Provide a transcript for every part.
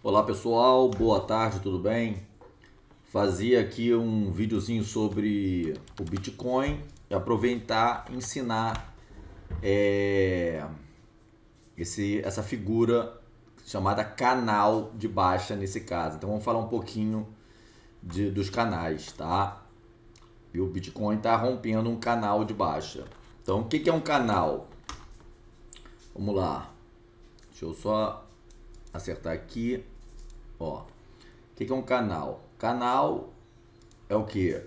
Olá pessoal, boa tarde, tudo bem? Fazia aqui um videozinho sobre o Bitcoin e aproveitar ensinar é, esse, essa figura chamada canal de baixa nesse caso. Então vamos falar um pouquinho de, dos canais, tá? E o Bitcoin está rompendo um canal de baixa. Então o que, que é um canal? Vamos lá. Deixa eu só acertar aqui. Ó, o que, é um canal? Canal é o que?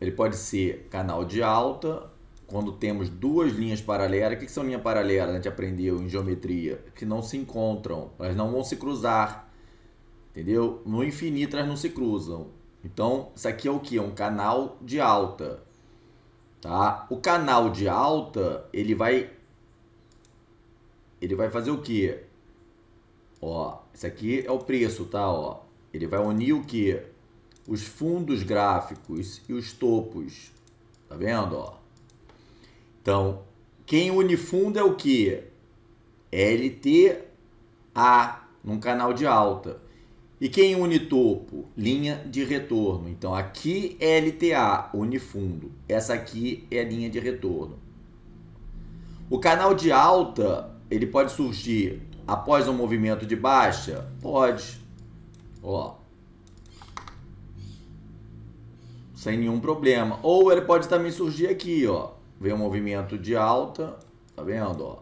Ele pode ser canal de alta, quando temos duas linhas paralelas. O que, que são linhas paralelas? A gente aprendeu em geometria que não se encontram, elas não vão se cruzar. Entendeu? No infinito elas não se cruzam. Então, isso aqui é o que? É um canal de alta. Tá? O canal de alta, ele vai ele vai fazer o que? Ó, isso aqui é o preço, tá? Ó, ele vai unir o que? Os fundos gráficos e os topos. Tá vendo? Ó. Então, quem une fundo é o que? LTA, num canal de alta. E quem une topo? Linha de retorno. Então, aqui é LTA, une fundo. Essa aqui é a linha de retorno. O canal de alta, ele pode surgir após um movimento de baixa? Pode. Ó. Sem nenhum problema. Ou ele pode também surgir aqui, ó. Vem um movimento de alta, tá vendo, ó?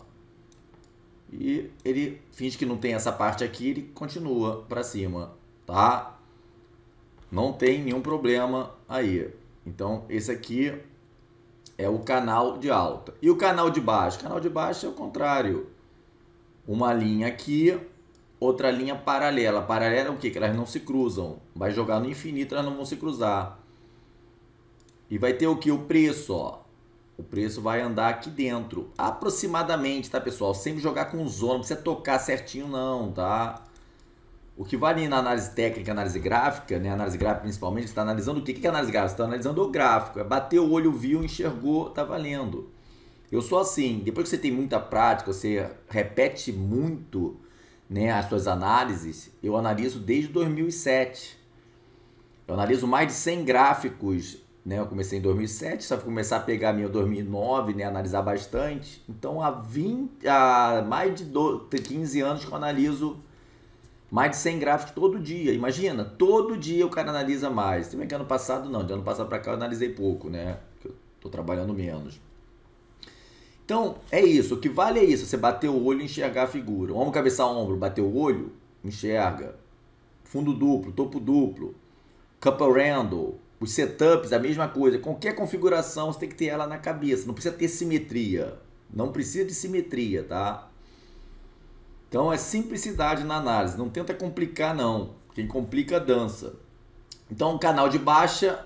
E ele finge que não tem essa parte aqui, ele continua para cima, tá? Não tem nenhum problema aí. Então, esse aqui é o canal de alta. E o canal de baixo? O canal de baixo é o contrário uma linha aqui, outra linha paralela. Paralela é o quê? Que elas não se cruzam. Vai jogar no infinito, elas não vão se cruzar. E vai ter o que? O preço, ó. O preço vai andar aqui dentro, aproximadamente, tá, pessoal? Sempre jogar com zona, não precisa tocar certinho não, tá? O que vale na análise técnica, análise gráfica, né? Análise gráfica principalmente, você está analisando o quê? O que é análise gráfica? Você está analisando o gráfico. É bater o olho, viu, enxergou, tá valendo. Eu sou assim, depois que você tem muita prática, você repete muito né, as suas análises, eu analiso desde 2007. Eu analiso mais de 100 gráficos, né? Eu comecei em 2007, só fui começar a pegar minha 2009, né, analisar bastante. Então há 20, há mais de 12, 15 anos que eu analiso mais de 100 gráficos todo dia. Imagina, todo dia o cara analisa mais. Se bem que ano passado não, de ano passado para cá eu analisei pouco, né? Eu tô trabalhando menos. Então, é isso. O que vale é isso. Você bater o olho e enxergar a figura. Ombro, cabeça, ombro. Bater o olho, enxerga. Fundo duplo, topo duplo. Cup Randall. Os setups, a mesma coisa. Qualquer configuração, você tem que ter ela na cabeça. Não precisa ter simetria. Não precisa de simetria, tá? Então, é simplicidade na análise. Não tenta complicar, não. Quem complica, dança. Então, canal de baixa...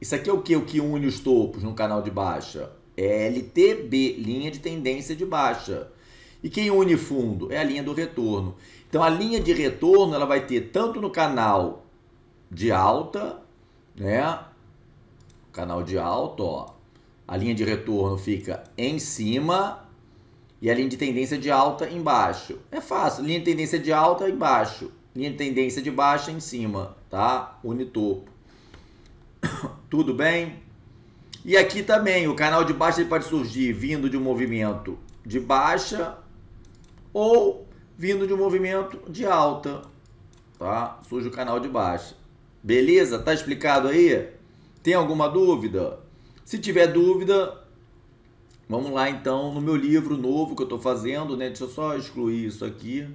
Isso aqui é o que? O que une os topos num canal de baixa? LTB, linha de tendência de baixa. E quem une fundo? É a linha do retorno. Então a linha de retorno ela vai ter tanto no canal de alta, né? Canal de alta, ó. A linha de retorno fica em cima e a linha de tendência de alta embaixo. É fácil, linha de tendência de alta embaixo, linha de tendência de baixa em cima, tá? Une topo. Tudo bem? E aqui também, o canal de baixa ele pode surgir vindo de um movimento de baixa ou vindo de um movimento de alta, tá? Surge o canal de baixa. Beleza? Tá explicado aí? Tem alguma dúvida? Se tiver dúvida, vamos lá então no meu livro novo que eu estou fazendo, né? Deixa eu só excluir isso aqui.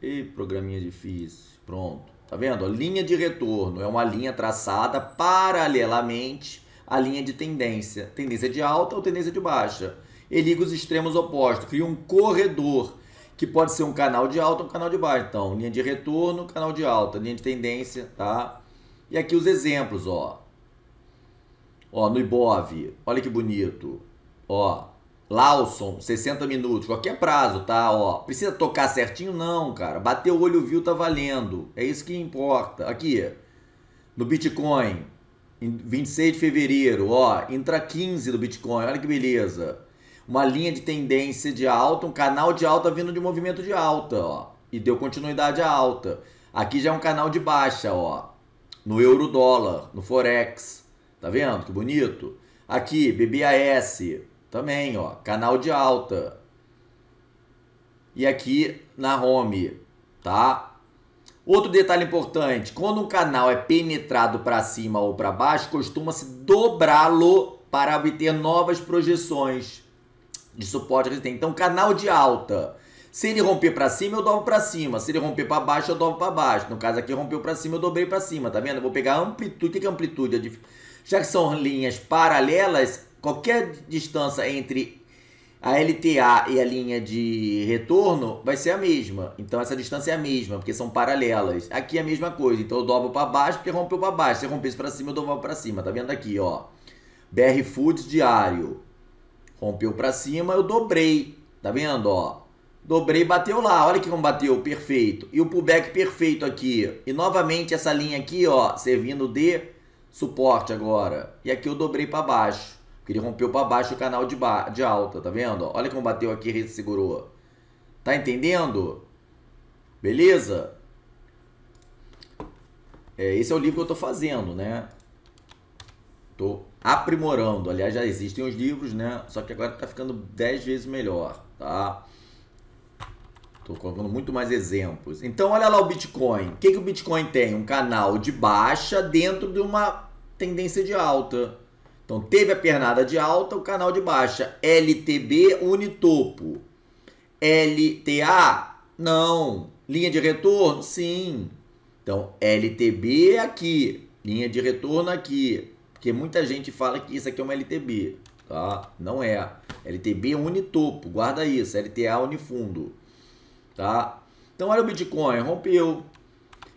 E programinha difícil. Pronto. Tá vendo? A linha de retorno é uma linha traçada paralelamente à linha de tendência. Tendência de alta ou tendência de baixa. Ele liga os extremos opostos, cria um corredor, que pode ser um canal de alta ou um canal de baixa. Então, linha de retorno, canal de alta, linha de tendência, tá? E aqui os exemplos, ó. Ó, no Ibov, olha que bonito. Ó, Lawson, 60 minutos, qualquer prazo, tá? Ó, precisa tocar certinho? Não, cara. Bater o olho, viu, tá valendo. É isso que importa. Aqui, no Bitcoin, em 26 de fevereiro, ó, entra 15 do Bitcoin, olha que beleza. Uma linha de tendência de alta, um canal de alta vindo de movimento de alta, ó. E deu continuidade à alta. Aqui já é um canal de baixa, ó. No euro dólar, no Forex. Tá vendo? Que bonito. Aqui, BBAS, também, ó, canal de alta. E aqui na home, tá? Outro detalhe importante, quando um canal é penetrado para cima ou para baixo, costuma-se dobrá-lo para obter novas projeções de suporte Então, canal de alta. Se ele romper para cima, eu dobro para cima. Se ele romper para baixo, eu dobro para baixo. No caso aqui, rompeu para cima, eu dobrei para cima, tá vendo? Eu vou pegar amplitude. O que é amplitude? É Já que são linhas paralelas, qualquer distância entre a LTA e a linha de retorno vai ser a mesma. Então essa distância é a mesma, porque são paralelas. Aqui é a mesma coisa. Então eu dobro para baixo porque rompeu para baixo. Se eu rompesse para cima, eu dobrava para cima. Tá vendo aqui, ó. BR Foods diário. Rompeu para cima, eu dobrei. Tá vendo, ó? Dobrei, bateu lá. Olha que como bateu, perfeito. E o pullback perfeito aqui. E novamente essa linha aqui, ó, servindo de suporte agora. E aqui eu dobrei para baixo. Porque ele rompeu para baixo o canal de, ba de alta, tá vendo? Olha como bateu aqui e segurou. Tá entendendo? Beleza? É, esse é o livro que eu tô fazendo, né? Tô aprimorando. Aliás, já existem os livros, né? Só que agora tá ficando 10 vezes melhor, tá? Tô colocando muito mais exemplos. Então, olha lá o Bitcoin. O que, que o Bitcoin tem? Um canal de baixa dentro de uma tendência de alta. Então teve a pernada de alta, o canal de baixa. LTB unitopo. LTA? Não. Linha de retorno? Sim. Então LTB é aqui, linha de retorno aqui, porque muita gente fala que isso aqui é uma LTB, tá? Não é. LTB é unitopo, guarda isso, LTA unifundo, tá? Então olha o Bitcoin, rompeu.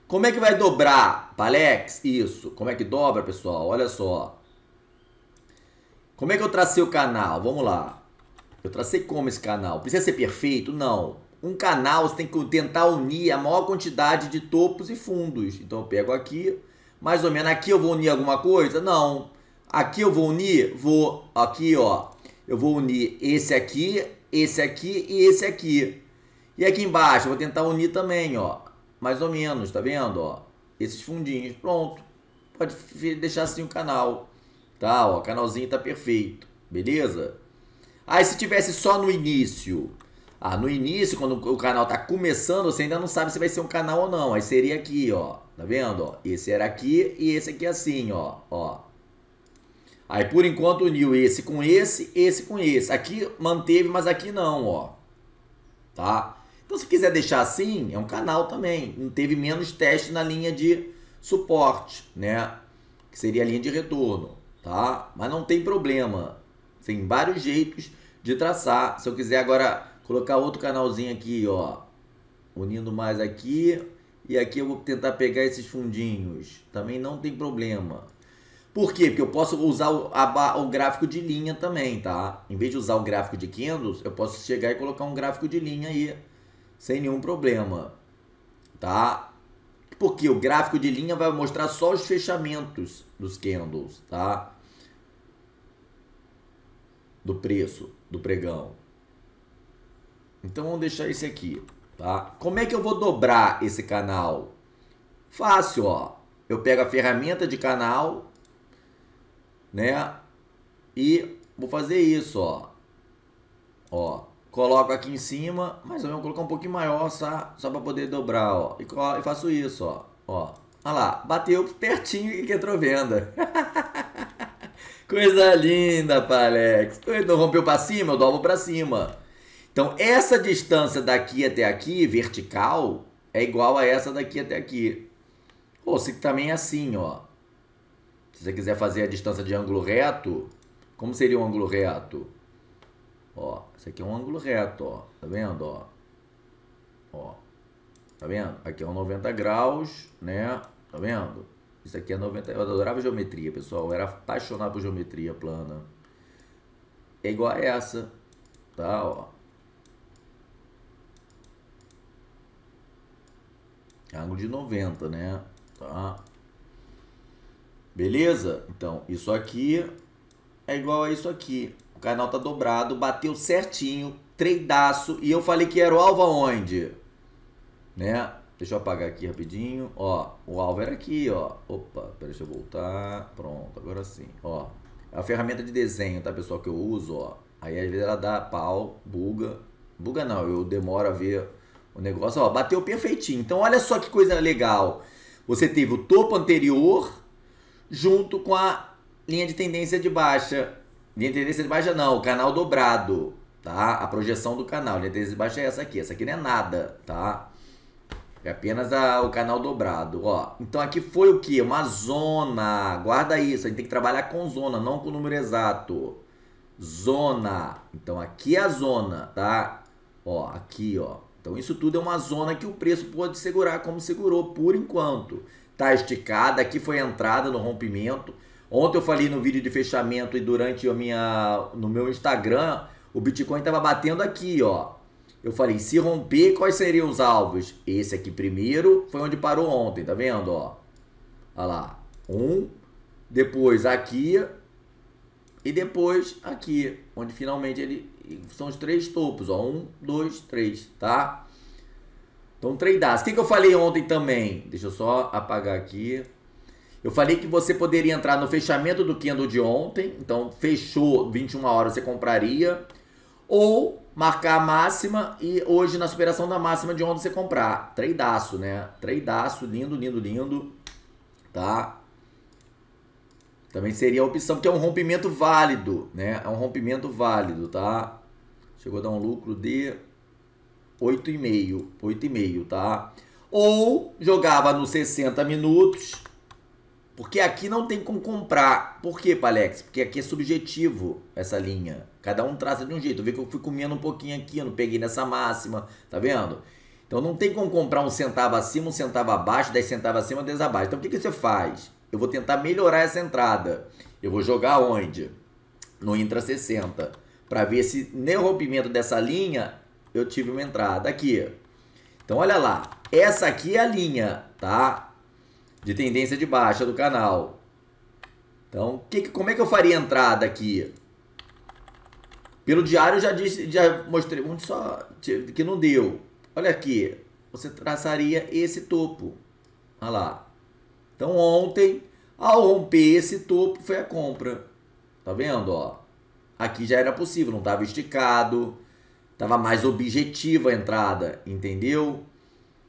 Como é que vai dobrar, Palex? Isso. Como é que dobra, pessoal? Olha só. Como é que eu tracei o canal? Vamos lá. Eu tracei como esse canal? Precisa ser perfeito? Não. Um canal você tem que tentar unir a maior quantidade de topos e fundos. Então eu pego aqui, mais ou menos aqui eu vou unir alguma coisa? Não. Aqui eu vou unir, vou aqui, ó. Eu vou unir esse aqui, esse aqui e esse aqui. E aqui embaixo eu vou tentar unir também, ó. Mais ou menos, tá vendo, ó? Esses fundinhos, pronto. Pode deixar assim o canal. Tá, ó, o canalzinho tá perfeito, beleza? Aí se tivesse só no início, ah, no início, quando o canal tá começando, você ainda não sabe se vai ser um canal ou não. Aí seria aqui, ó. Tá vendo? Ó? Esse era aqui e esse aqui é assim, ó. ó. Aí por enquanto uniu esse com esse, esse com esse. Aqui manteve, mas aqui não, ó. Tá? Então se quiser deixar assim, é um canal também. Não teve menos teste na linha de suporte, né? Que seria a linha de retorno tá? Mas não tem problema. Tem vários jeitos de traçar. Se eu quiser agora colocar outro canalzinho aqui, ó, unindo mais aqui e aqui eu vou tentar pegar esses fundinhos. Também não tem problema. Por quê? Porque eu posso usar o, a, o gráfico de linha também, tá? Em vez de usar o gráfico de candles, eu posso chegar e colocar um gráfico de linha aí, sem nenhum problema, tá? Porque o gráfico de linha vai mostrar só os fechamentos dos candles, tá? do preço do pregão. Então vamos deixar esse aqui, tá? Como é que eu vou dobrar esse canal? Fácil, ó. Eu pego a ferramenta de canal, né? E vou fazer isso, ó. Ó, coloco aqui em cima, mas eu vou colocar um pouquinho maior só, só para poder dobrar, ó. E, e faço isso, ó. Ó, olha lá, bateu pertinho e entrou venda. Coisa linda, Palex. Não rompeu para cima, eu dobro para cima. Então, essa distância daqui até aqui, vertical, é igual a essa daqui até aqui. Ou se também é assim, ó. Se você quiser fazer a distância de ângulo reto, como seria um ângulo reto? Ó, isso aqui é um ângulo reto, ó. Tá vendo, ó? Ó. Tá vendo? Aqui é um 90 graus, né? Tá vendo? Isso aqui é 90. Eu adorava geometria, pessoal. Eu era apaixonado por geometria plana. É igual a essa. Tá, ó. Ângulo de 90, né? Tá. Beleza? Então, isso aqui é igual a isso aqui. O canal tá dobrado, bateu certinho, treidaço. E eu falei que era o alvo aonde? Né? Deixa eu apagar aqui rapidinho. Ó, o alvo era aqui, ó. Opa, deixa eu voltar. Pronto, agora sim. Ó, é a ferramenta de desenho, tá, pessoal, que eu uso, ó. Aí às vezes ela dá pau, buga. Buga não, eu demoro a ver o negócio. Ó, bateu perfeitinho. Então olha só que coisa legal. Você teve o topo anterior junto com a linha de tendência de baixa. Linha de tendência de baixa não, o canal dobrado, tá? A projeção do canal. Linha de tendência de baixa é essa aqui. Essa aqui não é nada, tá? É apenas a, o canal dobrado, ó. Então aqui foi o que? Uma zona. Guarda isso, a gente tem que trabalhar com zona, não com o número exato. Zona. Então aqui é a zona, tá? Ó, aqui, ó. Então isso tudo é uma zona que o preço pode segurar como segurou por enquanto. Tá esticada, aqui foi a entrada no rompimento. Ontem eu falei no vídeo de fechamento e durante a minha no meu Instagram, o Bitcoin tava batendo aqui, ó eu falei, se romper, quais seriam os alvos? Esse aqui primeiro foi onde parou ontem, tá vendo? Ó, olha lá, um, depois aqui e depois aqui, onde finalmente ele são os três topos, ó, um, dois, três, tá? Então, tradear. O que, que eu falei ontem também? Deixa eu só apagar aqui. Eu falei que você poderia entrar no fechamento do candle de ontem. Então, fechou 21 horas, você compraria ou marcar a máxima e hoje na superação da máxima de onde você comprar. Treidaço, né? Treidaço, lindo, lindo, lindo. Tá? Também seria a opção, porque é um rompimento válido, né? É um rompimento válido, tá? Chegou a dar um lucro de 8,5, 8,5, tá? Ou jogava nos 60 minutos, porque aqui não tem como comprar. Por quê, Palex? Porque aqui é subjetivo essa linha. Cada um traça de um jeito. Vê que eu fui comendo um pouquinho aqui, eu não peguei nessa máxima, tá vendo? Então não tem como comprar um centavo acima, um centavo abaixo, dez centavos acima, dez abaixo. Então o que, que você faz? Eu vou tentar melhorar essa entrada. Eu vou jogar onde? No intra 60. Para ver se no rompimento dessa linha eu tive uma entrada aqui. Então olha lá. Essa aqui é a linha, tá? de tendência de baixa do canal. Então, que, como é que eu faria a entrada aqui? Pelo diário já disse, já mostrei um só que não deu. Olha aqui, você traçaria esse topo. Olha lá. Então ontem, ao romper esse topo, foi a compra. Tá vendo, ó? Aqui já era possível, não estava esticado. estava mais objetiva a entrada, entendeu?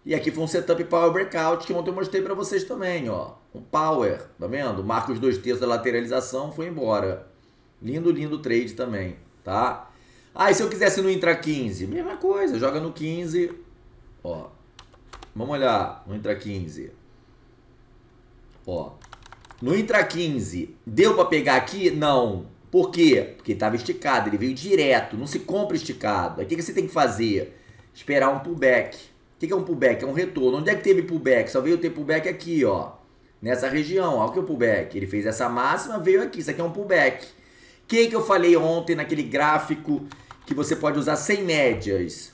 E aqui foi um setup Power Breakout que ontem eu mostrei para vocês também, ó. Um Power, tá vendo? Marca os dois terços da lateralização, foi embora. Lindo, lindo trade também, tá? Ah, e se eu quisesse no Intra 15? Mesma coisa, joga no 15, ó. Vamos olhar no Intra 15. Ó. No Intra 15, deu para pegar aqui? Não. Por quê? Porque estava esticado, ele veio direto, não se compra esticado. Aí o que, que você tem que fazer? Esperar um pullback que, que é um pullback? É um retorno. Onde é que teve pullback? Só veio ter pullback aqui, ó. Nessa região, olha o que é o pullback. Ele fez essa máxima, veio aqui. Isso aqui é um pullback. O que, que eu falei ontem naquele gráfico que você pode usar sem médias?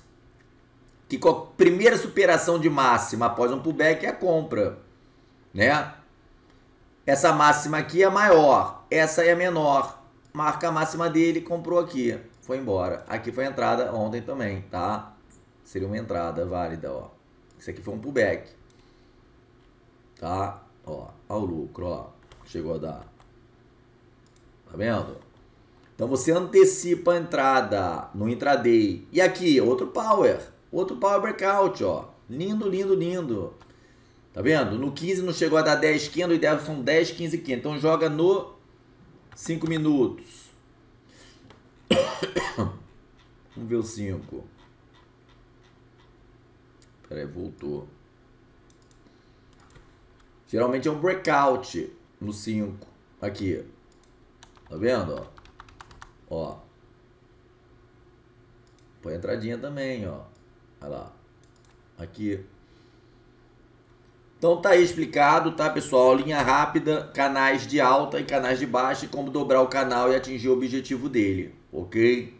Que com a primeira superação de máxima após um pullback é a compra, né? Essa máxima aqui é maior, essa é menor. Marca a máxima dele, comprou aqui, foi embora. Aqui foi a entrada ontem também, tá? Seria uma entrada válida, ó. Isso aqui foi um pullback. Tá? Ó, ao lucro, ó. Chegou a dar. Tá vendo? Então você antecipa a entrada no intraday. E aqui, outro power. Outro power breakout, ó. Lindo, lindo, lindo. Tá vendo? No 15 não chegou a dar 10 candle e deve são 10, 15, 15. Então joga no 5 minutos. Vamos ver o 5. Peraí, voltou. Geralmente é um breakout no 5. Aqui. Tá vendo? Ó. ó. Põe a entradinha também, ó. Olha lá. Aqui. Então tá aí explicado, tá, pessoal? Linha rápida, canais de alta e canais de baixa e como dobrar o canal e atingir o objetivo dele, ok?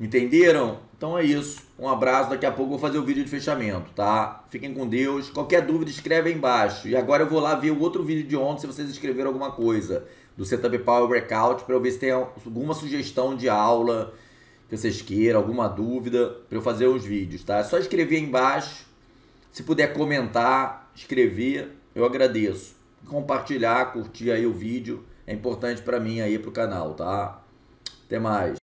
Entenderam? Então é isso. Um abraço. Daqui a pouco eu vou fazer o vídeo de fechamento, tá? Fiquem com Deus. Qualquer dúvida, escreve aí embaixo. E agora eu vou lá ver o outro vídeo de ontem se vocês escreveram alguma coisa do Setup Power Breakout para eu ver se tem alguma sugestão de aula que vocês queiram, alguma dúvida para eu fazer os vídeos, tá? É só escrever aí embaixo. Se puder comentar, escrever, eu agradeço. Compartilhar, curtir aí o vídeo é importante para mim aí pro canal, tá? Até mais.